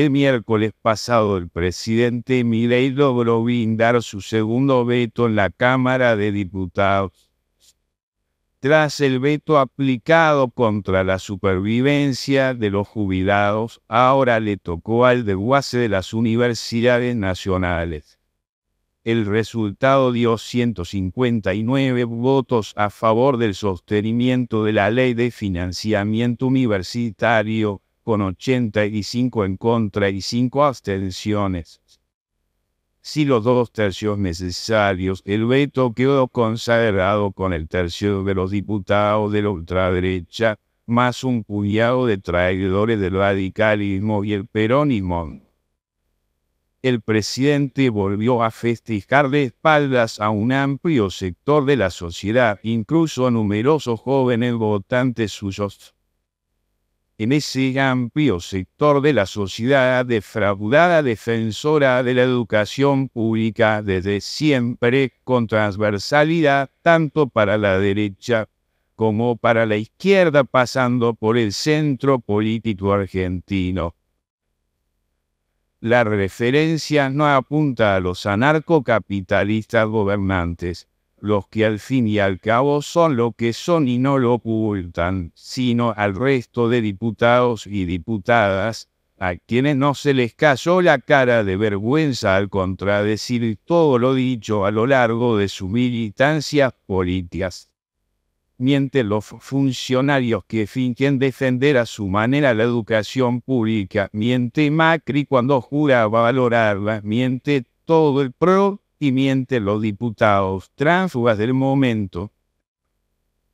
El miércoles pasado, el presidente Mireille logró brindar su segundo veto en la Cámara de Diputados. Tras el veto aplicado contra la supervivencia de los jubilados, ahora le tocó al desguace de las universidades nacionales. El resultado dio 159 votos a favor del sostenimiento de la ley de financiamiento universitario con 85 en contra y 5 abstenciones. Si los dos tercios necesarios, el veto quedó consagrado con el tercio de los diputados de la ultraderecha, más un puñado de traidores del radicalismo y el peronismo. El presidente volvió a festejar de espaldas a un amplio sector de la sociedad, incluso a numerosos jóvenes votantes suyos en ese amplio sector de la sociedad defraudada defensora de la educación pública desde siempre con transversalidad tanto para la derecha como para la izquierda pasando por el centro político argentino. La referencia no apunta a los anarcocapitalistas gobernantes, los que al fin y al cabo son lo que son y no lo ocultan, sino al resto de diputados y diputadas, a quienes no se les cayó la cara de vergüenza al contradecir todo lo dicho a lo largo de sus militancias políticas. miente los funcionarios que fingen defender a su manera la educación pública, miente Macri cuando jura valorarla, miente todo el PRO y mienten los diputados tránsfugas del momento,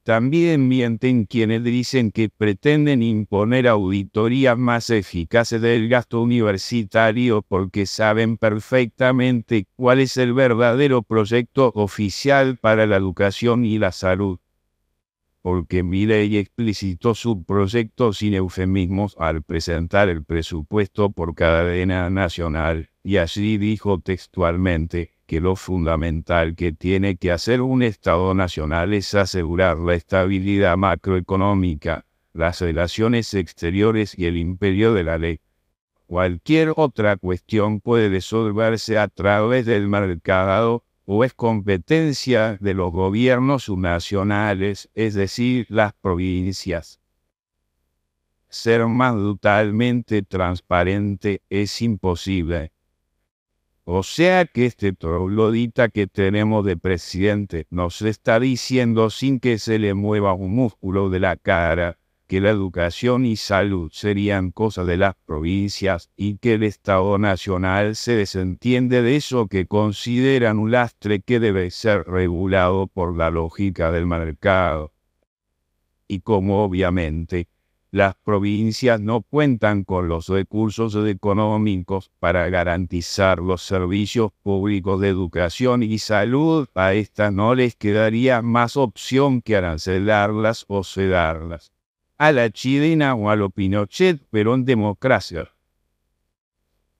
también mienten quienes dicen que pretenden imponer auditorías más eficaces del gasto universitario porque saben perfectamente cuál es el verdadero proyecto oficial para la educación y la salud. Porque Miley explicitó su proyecto sin eufemismos al presentar el presupuesto por cadena nacional, y así dijo textualmente, que lo fundamental que tiene que hacer un Estado nacional es asegurar la estabilidad macroeconómica, las relaciones exteriores y el imperio de la ley. Cualquier otra cuestión puede resolverse a través del mercado o es competencia de los gobiernos subnacionales, es decir, las provincias. Ser más totalmente transparente es imposible o sea que este troglodita que tenemos de presidente nos está diciendo sin que se le mueva un músculo de la cara que la educación y salud serían cosas de las provincias y que el Estado Nacional se desentiende de eso que consideran un lastre que debe ser regulado por la lógica del mercado. Y como obviamente las provincias no cuentan con los recursos económicos para garantizar los servicios públicos de educación y salud, a estas no les quedaría más opción que arancelarlas o cedarlas. A la chilena o a lo Pinochet, pero en democracia.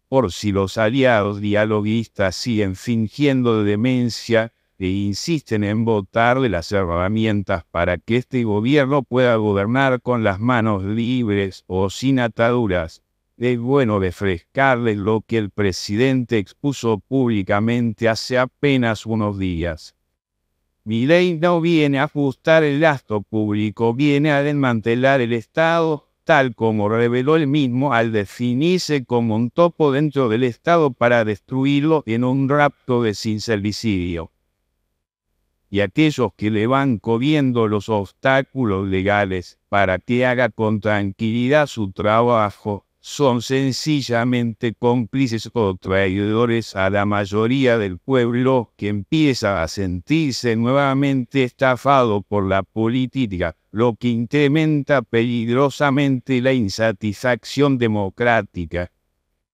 Por si los aliados dialoguistas siguen fingiendo de demencia, e insisten en de las herramientas para que este gobierno pueda gobernar con las manos libres o sin ataduras. Es bueno refrescarles lo que el presidente expuso públicamente hace apenas unos días. Mi ley no viene a ajustar el gasto público, viene a desmantelar el Estado, tal como reveló él mismo al definirse como un topo dentro del Estado para destruirlo en un rapto de sincericidio y aquellos que le van cobriendo los obstáculos legales para que haga con tranquilidad su trabajo son sencillamente cómplices o traidores a la mayoría del pueblo que empieza a sentirse nuevamente estafado por la política, lo que incrementa peligrosamente la insatisfacción democrática